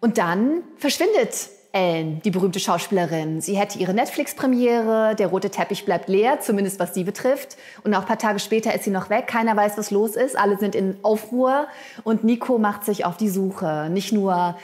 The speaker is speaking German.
Und dann verschwindet Ellen, die berühmte Schauspielerin. Sie hätte ihre Netflix-Premiere, der rote Teppich bleibt leer, zumindest was sie betrifft. Und auch ein paar Tage später ist sie noch weg, keiner weiß, was los ist, alle sind in Aufruhr und Nico macht sich auf die Suche. Nicht nur